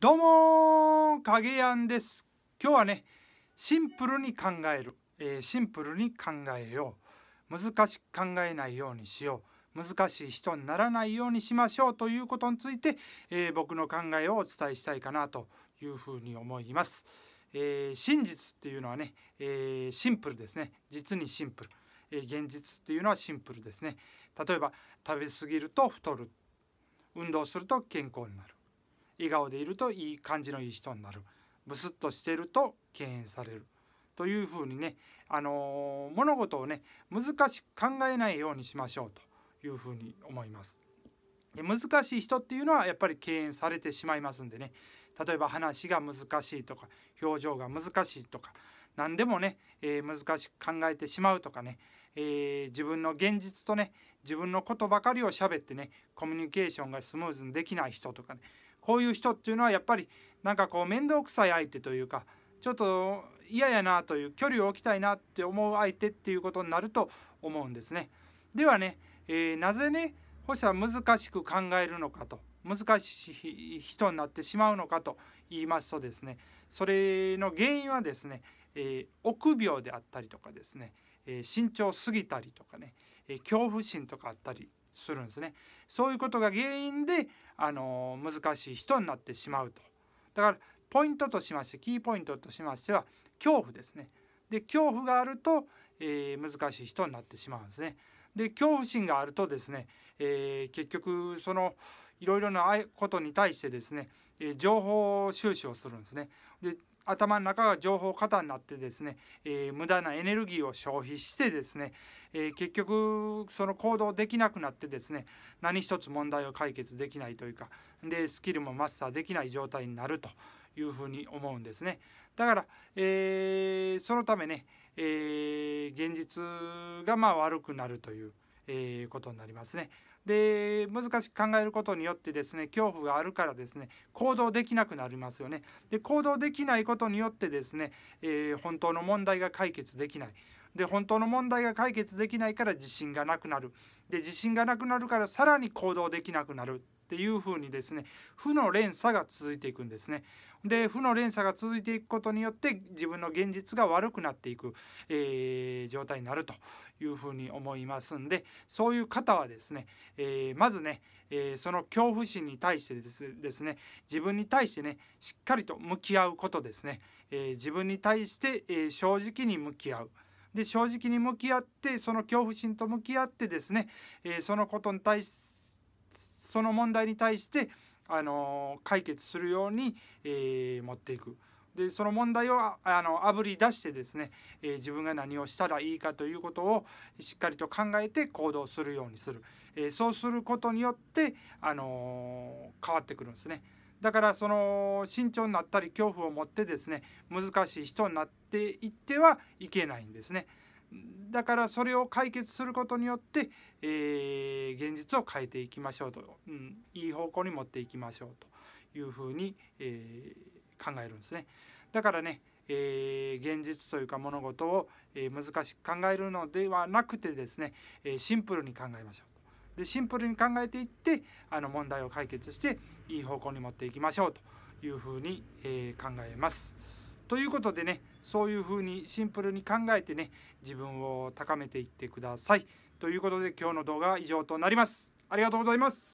どうも影やんです今日はねシンプルに考える、えー、シンプルに考えよう難しく考えないようにしよう難しい人にならないようにしましょうということについて、えー、僕の考えをお伝えしたいかなというふうに思います、えー、真実っていうのはね、えシンプルですね実にシンプル、え現実っていうのはシンプルですね例えば食べ過ぎると太る運動すると健康になる笑顔でいるといい感じのいい人になるブスッとしてると敬遠されるというふうにね、あのー、物事をね難しく考えないようにしましょうというふうに思います。難しい人っていうのはやっぱり敬遠されてしまいますんでね例えば話が難しいとか表情が難しいとか何でもね、えー、難しく考えてしまうとかね、えー、自分の現実とね自分のことばかりを喋ってねコミュニケーションがスムーズにできない人とかねこういう人っていうのはやっぱりなんかこう面倒くさい相手というかちょっと嫌やなという距離を置きたいなって思う相手っていうことになると思うんですね。ではね、えー、なぜね保守は難しく考えるのかと難しい人になってしまうのかと言いますとですねそれの原因はですね、えー、臆病であったりとかですね、えー、慎重すぎたりとかね、え恐怖心とかあったりするんですね。そういうことが原因であの難しい人になってしまうと。だからポイントとしましてキーポイントとしましては恐怖ですね。で恐怖があると、えー、難しい人になってしまうんですね。で恐怖心があるとですね、えー、結局そのいろいろなことに対してですね、えー、情報収集をするんですね。で頭の中が情報過多になってですね、えー、無駄なエネルギーを消費してですね、えー、結局その行動できなくなってですね何一つ問題を解決できないというかでスキルもマスターできない状態になるというふうに思うんですね。だから、えー、そのためね、え現実がまあ悪くなるという。えー、ことになりますね。で難しく考えることによってですね恐怖があるからですね行動できなくなりますよね。で行動できないことによってですね、えー、本当の問題が解決できない。で本当の問題が解決できないから自信がなくなる。で自信がなくなるからさらに行動できなくなるっていうふうにですね負の連鎖が続いていくんですね。で負の連鎖が続いていくことによって自分の現実が悪くなっていく、えー、状態になるというふうに思いますんでそういう方はですね、えー、まずね、えー、その恐怖心に対してですね自分に対してねしっかりと向き合うことですね、え自分に対して、え正直に向き合う。で正直に向き合ってその恐怖心と向き合ってですね、えそのことに対してその問題に対してあの解決するように、えー、持っていく。でその問題をあのあぶり出してですね、えー、自分が何をしたらいいかということをしっかりと考えて行動するようにする、えー、そうすることによって、あの変わってくるんですね。だからその慎重になったり恐怖を持ってですね難しい人になっていってはいけないんですね。だからそれを解決することによって、えー、現実を変えていきましょうと、うん、いい方向に持っていきましょうというふうに、えー、考えるんですね。だからね、えー、現実というか物事を、え難しく考えるのではなくてですね、えシンプルに考えましょう。でシンプルに考えていってあの問題を解決していい方向に持っていきましょうというふうに、え考えます。ということでねそういうふうにシンプルに考えてね自分を高めていってください。ということで今日の動画は以上となります。ありがとうございます。